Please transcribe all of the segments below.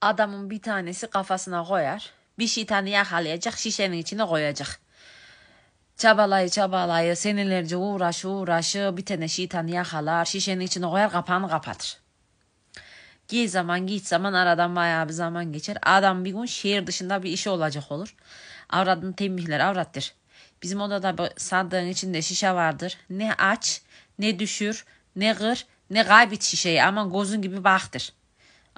Adamın bir tanesi kafasına koyar. Bir şeytanı yakalayacak şişenin içine koyacak. Çabalayı çabalayı senelerce uğraşı uğraşı bir tane şeytanı yakalar. Şişenin içine koyar kapağını kapatır. Git zaman git zaman aradan bayağı bir zaman geçer. Adam bir gün şehir dışında bir işi olacak olur. Avradını tembihler avrattır. Bizim odada sandığın içinde şişe vardır. Ne aç, ne düşür, ne kır, ne kaybet şişeyi. Aman gözün gibi baktır.''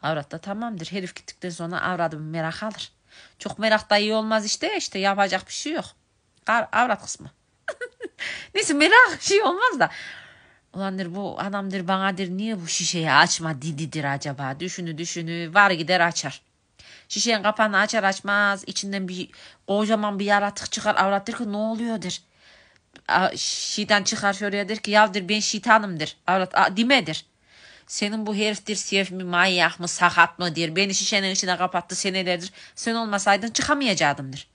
Avrat da tamamdır. Herif gittikten sonra avradım merak alır. Çok merak da iyi olmaz işte. işte yapacak bir şey yok. Avrat kısmı. Neyse merak şey olmaz da. Ulandır bu adamdır banadır niye bu şişeyi açma dididir acaba? Düşünü düşünü var gider açar. Şişenin kapağını açar açmaz içinden bir kocaman bir yaratık çıkar avrat der ki ne oluyordur. Şitan çıkar şöyle der ki yavdır ben şeytanımdır. Avrat a, dimedir. Senin bu heriftir siyef mi manyak mı sakat mıdır? Beni şişenin içine kapattı senelerdir. Sen olmasaydın çıkamayacaktımdır.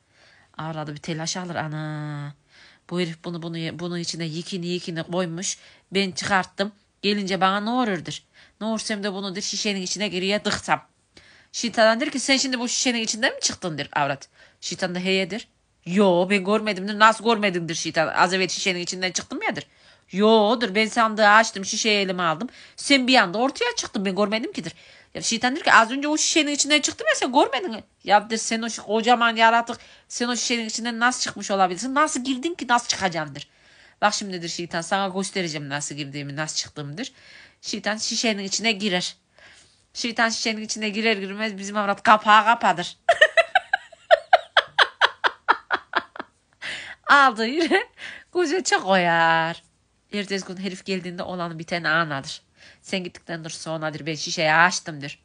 Ağladı bir telaş alır ana. Bu herif bunu bunu bunun içine yikini yikini koymuş. Ben çıkarttım. Gelince bana ne olurdur? Ne olursam da bunudur şişenin içine geriye tıksam. Şeytan der ki sen şimdi bu şişenin içinden mi çıktın çıktındır avrat? Şeytan da heyedir. Yo ben görmedimdir. Nasıl görmedimdir şeytan? Az evvel şişenin içinden çıktım yadır. Yo ben sandığı açtım şişeyi elime aldım. Sen bir anda ortaya çıktın ben görmedim kidir. Ya şeytan der ki az önce o şişenin içinden çıktım ya sen görmedin Ya der sen o kocaman yaratık sen o şişenin içinden nasıl çıkmış olabilirsin? Nasıl girdin ki nasıl çıkacaksındır? Bak şimdidir şeytan sana göstereceğim nasıl girdiğimi nasıl çıktığımdır. Şeytan şişenin içine girer. Şeytan şişenin içine girer girmez bizim avrat kapağı kapadır. Aldı yine koca koyar. Bir düzgün herif geldiğinde olan biten anadır. Sen gittikten sonradır ben şişeyi açtımdır.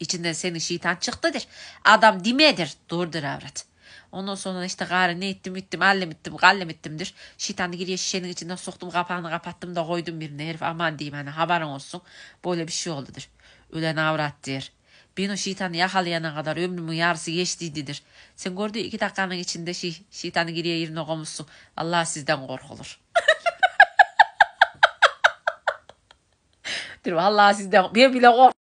İçinden senin şeytan çıktıdır. Adam dimedir. Durdur avrat. Ondan sonra işte gari ne ettim ettim allem ettim gallem ettimdir. Şeytanı giriye şişenin içinden soktum kapağını kapattım da koydum birine herif aman diyeyim hani haberin olsun. Böyle bir şey oldudur. Ölen avrattır. Ben o şeytanı yakalayana kadar ömrümün yarısı geçtiydidir. Sen gördüğü iki dakikanın içinde şey, şeytanı giriye yerine koymuşsun. Allah sizden korkulur. Vallahi sizden bir bile kork.